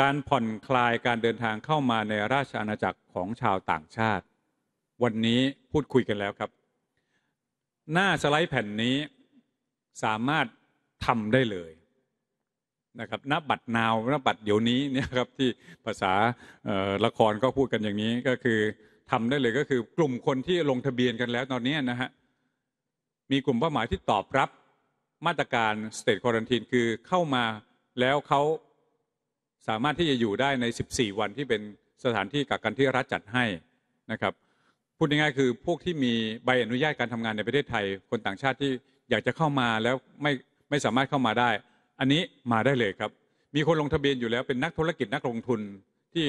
การผ่อนคลายการเดินทางเข้ามาในราชอาณาจักรของชาวต่างชาติ วันนี้พูดคุยกันแล้วครับ หน้าสไลด์แผ่นนี้สามารถทำได้เลย นะครับนบบัตรนาวนบบัตรเดี๋ยวนี้เนี่ยครับที่ภาษาละครก็พูดกันอย่างนี้ก็คือทำได้เลยก็คือกลุ่มคนที่ลงทะเบียนกันแล้วตอนนี้นะฮะมีกลุ่มเป้าหมายที่ตอบรับมาตรการสเตทควอนตินคือเข้ามาแล้วเขาสามารถที่จะอยู่ได้ใน 14 วันที่เป็นสถานที่กักกันที่รัฐจัดให้นะครับพูดง่ายๆคือพวกที่มีใบอนุญาตการทำงานในประเทศไทย คนต่างชาติที่อยากจะเข้ามาแล้วไม่ไม่สามารถเข้ามาได้ อันนี้มาได้เลยครับ มีคนลงทะเบียนอยู่แล้วเป็นนักธุรกิจนักลงทุน ที่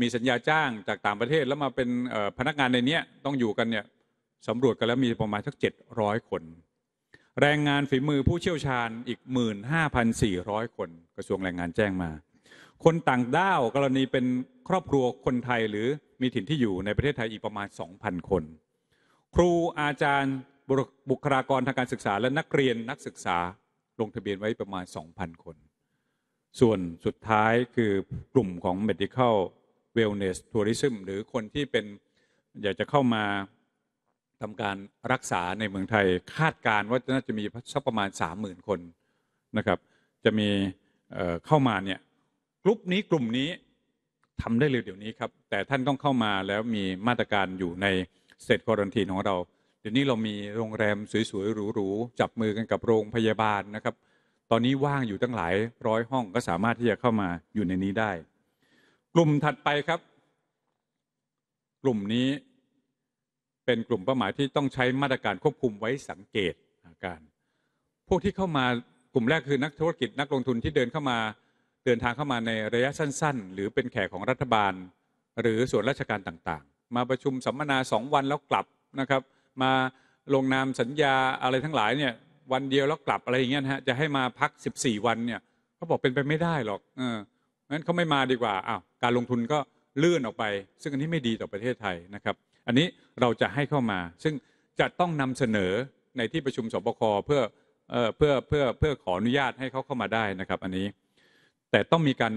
มีสัญญาจ้างจากต่างประเทศ แล้วมาเป็นพนักงานในนี้ต้องอยู่กันเนี่ยสำรวจกันแล้วมีประมาณสัก700คน แรงงานฝีมือผู้เชี่ยวชาญอีก 15,400 คนกระทรวงแรงงานแจ้งมาคนต่างด้าว กรณีเป็นครอบครัวคนไทยหรือมีถิ่นที่อยู่ในประเทศไทยอีกประมาณ 2,000 คน ครูอาจารย์บุคลากรทางการศึกษาและนักเรียนนักศึกษาลงทะเบียนไว้ประมาณ 2,000 คน ส่วนสุดท้ายคือกลุ่มของ medical wellness tourism หรือคนที่เป็นอยากจะเข้ามาทำการรักษาในเมืองไทยคาดการว่าน่าจะมีสักประมาณ 30,000 คนนะครับจะมีเข้ามาเนี่ยกลุ่มนี้กลุ่มนี้ทำได้เลยเดี๋ยวนี้ครับ แต่ท่านต้องเข้ามาแล้วมีมาตรการอยู่ในเซตควอรันทีของเราเดี๋ยวนี้เรามีโรงแรมสวยๆหรูๆจับมือกันกับโรงพยาบาลนะครับ ตอนนี้ว่างอยู่ตั้งหลายร้อยห้องก็สามารถที่จะเข้ามาอยู่ในนี้ได้ กลุ่มถัดไปครับ กลุ่มนี้เป็นกลุ่มเป้าหมายที่ต้องใช้มาตรการควบคุมไว้สังเกตอาการ พวกที่เข้ามากลุ่มแรกคือนักธุรกิจนักลงทุนที่เดินเข้ามาเดินทางเข้ามาในระยะสั้นๆ หรือเป็นแขกของรัฐบาลหรือส่วนราชการต่างๆ มาประชุมสัมมนาสองวันแล้วกลับนะครับ มาลงนามสัญญาอะไรทั้งหลายเนี่ยวันเดียวแล้วกลับอะไรอย่างเงี้ยฮะจะให้มาพัก 14 วันเนี่ยเขาบอกเป็นไปไม่ได้หรอกเอองั้นเขาไม่มาดีกว่าอ้าวการลงทุนก็เลื่อนออกไป ซึ่งอันนี้ไม่ดีต่อประเทศไทยนะครับ อันนี้เราจะให้เข้ามา ซึ่งจะต้องนำเสนอในที่ประชุมสบคเพื่อเพื่อเพื่อเพื่อขออนุญาตให้เขาเข้ามาได้นะครับอันนี้แต่ต้องมีการ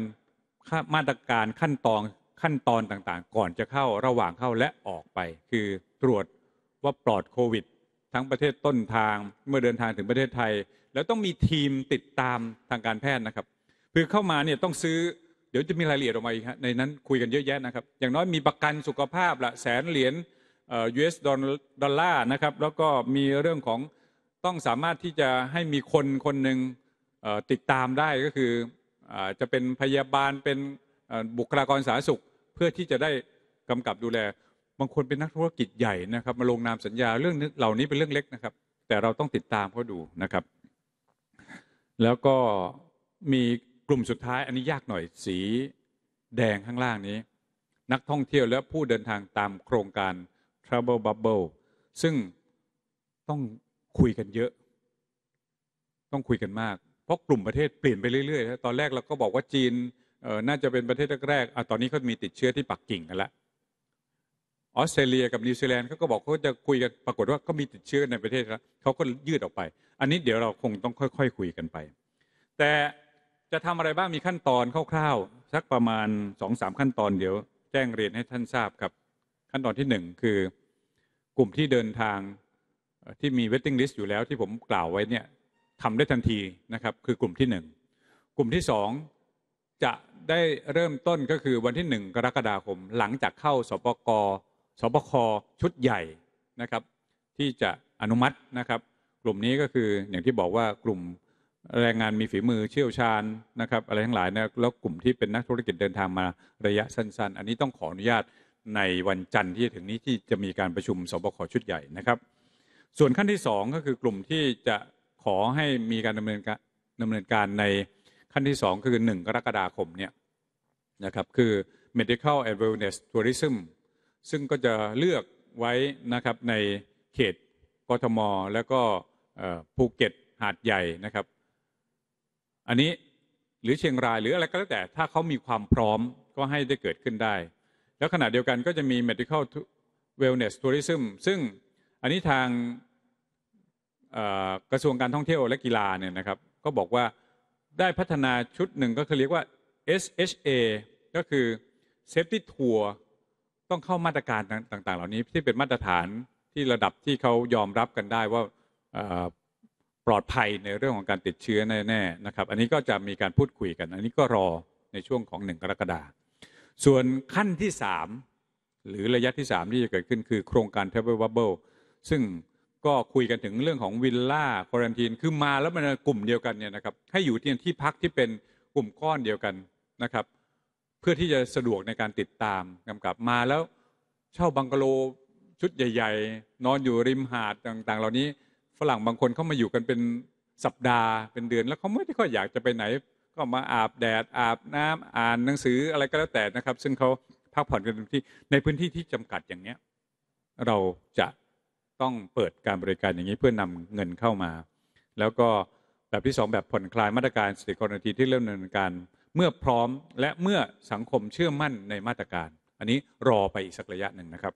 มาตรการขั้นตอนขั้นตอนต่างๆ ก่อนจะเข้าระหว่างเข้าและออกไป คือตรวจว่าปลอดโควิดทั้งประเทศต้นทางเมื่อเดินทางถึงประเทศไทย แล้วต้องมีทีมติดตามทางการแพทย์นะครับ คือ เข้ามาเนี่ยต้องซื้อเดี๋ยวจะมีรายละเอียดออกมาอีกในนั้นคุยกันเยอะแยะนะครับ อย่างน้อยมีประกันสุขภาพละแสนเหรียญ US ดอลลาร์นะครับแล้วก็มีเรื่องของต้องสามารถที่จะให้มีคนคนหนึ่งติดตามได้ก็คือจะเป็นพยาบาลเป็นบุคลากรสาธารณสุข เพื่อที่จะได้กำกับดูแล บางคนเป็นนักธุรกิจใหญ่นะครับ มาลงนามสัญญาเรื่องเหล่านี้เป็นเรื่องเล็กนะครับ แต่เราต้องติดตามเขาดูนะครับ แล้วก็มีกลุ่มสุดท้ายอันนี้ยากหน่อยสีแดงข้างล่างนี้ นักท่องเที่ยวและผู้เดินทางตามโครงการ Travel Bubble ซึ่งต้องคุยกันเยอะ ต้องคุยกันมากเพราะกลุ่มประเทศเปลี่ยนไปเรื่อยๆ ตอนแรกเราก็บอกว่าจีนน่าจะเป็นประเทศแรกๆตอนนี้เขามีติดเชื้อที่ปักกิ่งกันละออสเตรเลียกับนิวซีแลนด์เขาก็บอกเขาจะคุยกัน ปรากฏว่าก็มีติดเชื้อในประเทศแล้วเขาก็ยืดออกไป อันนี้เดี๋ยวเราคงต้องค่อยๆคคุยกันไป แต่จะทำอะไรบ้าง มีขั้นตอนคร่าวๆ สักประมาณสองสามขั้นตอน เดี๋ยวแจ้งเรียนให้ท่านทราบครับ ขั้นตอนที่หนึ่งคือกลุ่มที่เดินทางที่มีเวทีิ้งลิสต์อยู่แล้วที่ผมกล่าวไว้เนี่ยทำได้ทันทีนะครับคือกลุ่มที่1กลุ่มที่2จะได้เริ่มต้นก็คือวันที่1กรกฎาคม หลังจากเข้าสปกสปคชุดใหญ่นะครับ ที่จะอนุมัตินะครับ กลุ่มนี้ก็คืออย่างที่บอกว่ากลุ่มแรงงานมีฝีมือเชี่ยวชาญนะครับอะไรทั้งหลายนะแล้วกลุ่มที่เป็นนักธุรกิจเดินทางมาระยะสั้นๆ อันนี้ต้องขออนุญาตในวันจันทร์ที่ถึงนี้ที่จะมีการประชุมสบคชุดใหญ่นะครับ ส่วนขั้นที่2ก็คือกลุ่มที่จะขอให้มีการดำเนินการดำเนินการในขั้นที่ 2 คือ 1กรกฎาคมเนี่ย นะครับคือ medical and wellness tourism ซึ่งก็จะเลือกไว้นะครับ ในเขตกทมแล้วก็ภูเก็ตหาดใหญ่นะครับ อันนี้หรือเชียงรายหรืออะไรก็แล้วแต่ถ้าเขามีความพร้อมก็ให้ได้เกิดขึ้นได้ แล้วขณะเดียวกันก็จะมี medical wellness tourism ซึ่งอันนี้ทางกระทรวงการท่องเที่ยวและกีฬาเนี่ยนะครับ ก็บอกว่าได้พัฒนาชุดหนึ่งก็คือเรียกว่า SHA ก็คือ Safety Tour ต้องเข้ามาตรการต่าง ๆ เหล่านี้ที่เป็นมาตรฐานที่ระดับที่เขายอมรับกันได้ว่าปลอดภัยในเรื่องของการติดเชื้อแน่ ๆ นะครับ อันนี้ก็จะมีการพูดคุยกัน อันนี้ก็รอในช่วงของหนึ่งกรกฎาส่วนขั้นที่สามหรือระยะที่สามที่จะเกิดขึ้นคือ โครงการ Travel Bubble ซึ่งก็คุยกันถึงเรื่องของวิลล่าควอรันทีนคือมา แล้วมันกลุ่มเดียวกันเนี่ยนะครับให้อยู่ที่ที่พักที่เป็นกลุ่มก้อนเดียวกันนะครับ เพื่อที่จะสะดวกในการติดตามกำกับมาแล้ว เช่าบังกะโลชุดใหญ่ ๆ นอนอยู่ริมหาดต่าง ๆ เหล่านี้ฝรั่งบางคนเข้ามาอยู่กันเป็นสัปดาห์เป็นเดือน แล้วเขาไม่ได้ค่อยอยากจะไปไหน ก็มาอาบแดด อาบน้ำอ่านหนังสืออะไรก็แล้วแต่นะครับ ซึ่งเขาพักผ่อนกันที่ในพื้นที่ที่จำกัดอย่างเนี้ยเราจะต้องเปิดการบริการอย่างนี้เพื่อนำเงินเข้ามา แล้วก็แบบที่ 2 แบบผ่อนคลายมาตรการสธิกรณีที่เริ่มดำเนินการ เมื่อพร้อมและเมื่อสังคมเชื่อมั่นในมาตรการ อันนี้รอไปอีกสักระยะหนึ่งนะครับ